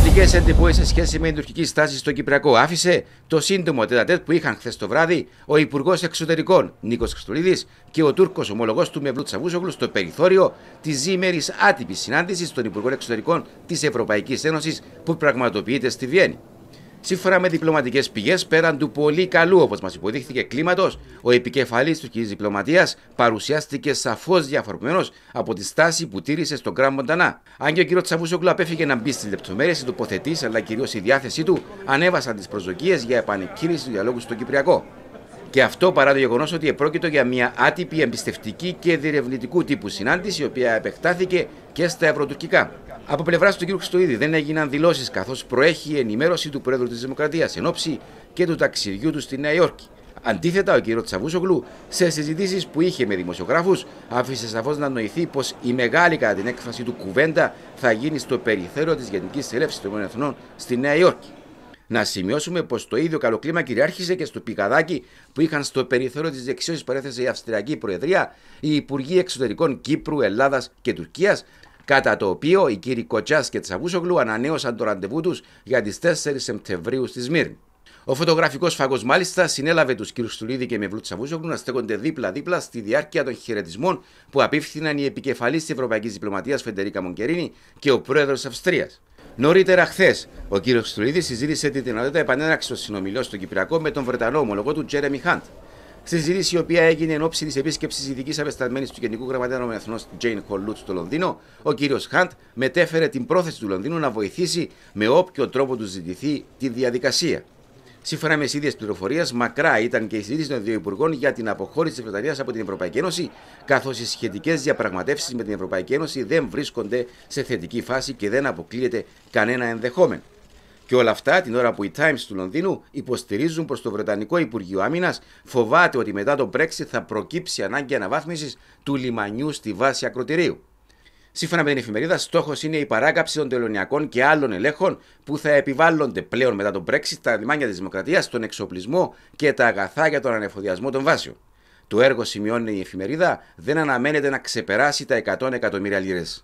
Θετικέ εντυπώσεις σε σχέση με την τουρκική στάση στο Κυπριακό άφησε το σύντομο τετατέτ που είχαν χθες το βράδυ ο Υπουργός Εξωτερικών Νίκος Χρυστολίδη και ο Τούρκος ομολογός του Μευλού Τσαβούσογλου στο περιθώριο της ζήμερη άτυπης συνάντησης των Υπουργών Εξωτερικών της Ευρωπαϊκής Ένωσης που πραγματοποιείται στη Βιέννη. Σύμφωνα με διπλωματικές πηγές, πέραν του πολύ καλού, όπως μας υποδείχθηκε, κλίματος, ο επικεφαλής κ. διπλωματίας παρουσιάστηκε σαφώς διαφορμένο από τη στάση που τήρησε στον Γκράμ Μοντανά. Αν και ο κ. Τσαβούσογκλου απέφυγε να μπει στις λεπτομέρειες, οι τοποθετήσεις αλλά κυρίως η διάθεσή του ανέβασαν τις προσδοκίες για επανεκκίνηση του διαλόγου στο Κυπριακό. Και αυτό παρά το γεγονός ότι επρόκειτο για μια άτυπη, εμπιστευτική και διερευνητικού τύπου συνάντηση, η οποία επεκτάθηκε και στα ευρωτουρκικά. Από πλευράς του κ. Χρυστοίδη δεν έγιναν δηλώσεις καθώς προέχει η ενημέρωση του Πρόεδρου της Δημοκρατίας εν ώψη και του ταξιδιού του στη Νέα Υόρκη. Αντίθετα, ο κ. Τσαβούσογλου, σε συζητήσεις που είχε με δημοσιογράφους, άφησε σαφώς να νοηθεί πως η μεγάλη κατά την έκφραση του κουβέντα θα γίνει στο περιθώριο της Γενικής Συνέλευσης των Εθνών στη Νέα Υόρκη. Να σημειώσουμε πως το ίδιο καλό κλίμα κυριάρχησε και στο πικαδάκι που είχαν στο περιθώριο της δεξιώση που παρέθεσε η Αυστριακή Προεδρία, οι Υπουργοί Εξωτερικών Κύπρου, Ελλάδας και Τουρκίας, Κατά το οποίο οι κύριοι Κοτσάς και Τσαβούσογλου ανανέωσαν το ραντεβού τους για τις 4 Σεπτεμβρίου στη Σμύρνη. Ο φωτογραφικός φαγός μάλιστα, συνέλαβε τους κύριους Στουλίδη και Μευλού Τσαβούσογλου να στέκονται δίπλα-δίπλα στη διάρκεια των χαιρετισμών που απίφθηναν οι επικεφαλεί της Ευρωπαϊκής Διπλωματίας Φεντερίκα Μονκερίνη και ο πρόεδρος Αυστρίας. Νωρίτερα, χθες, ο κύριος Στουλίδη συζήτησε τη δυνατότητα επανέναξης των συνομιλιών στον Κυπριακό με τον Βρετανό ομολογό του Τζέρεμι Χάντ. Συζήτηση η οποία έγινε εν ώψη της επίσκεψης ειδικής απεσταλμένης του Γενικού Γραμματέα ΟΕΕ Jane Τζέιν Χολούτ στο Λονδίνο, ο κ. Χαντ μετέφερε την πρόθεση του Λονδίνου να βοηθήσει με όποιο τρόπο του ζητηθεί τη διαδικασία. Σύμφωνα με τις ίδιες πληροφορίες, μακρά ήταν και η συζήτηση των δύο υπουργών για την αποχώρηση της Βρετανίας από την Ευρωπαϊκή Ένωση, καθώς οι σχετικές διαπραγματεύσεις με την Ευρωπαϊκή Ένωση δεν βρίσκονται σε θετική φάση και δεν αποκλείεται κανένα ενδεχόμενο. Και όλα αυτά την ώρα που οι Times του Λονδίνου υποστηρίζουν προς το Βρετανικό Υπουργείο Άμυνας φοβάται ότι μετά το Brexit θα προκύψει ανάγκη αναβάθμισης του λιμανιού στη βάση ακροτηρίου. Σύμφωνα με την εφημερίδα, στόχος είναι η παράκαψη των τελωνιακών και άλλων ελέγχων που θα επιβάλλονται πλέον μετά τον Brexit τα λιμάνια της Δημοκρατίας, τον εξοπλισμό και τα αγαθά για τον ανεφοδιασμό των βάσεων. Το έργο, σημειώνει η εφημερίδα, δεν αναμένεται να ξεπεράσει τα 100 εκατομμύρια λίρες.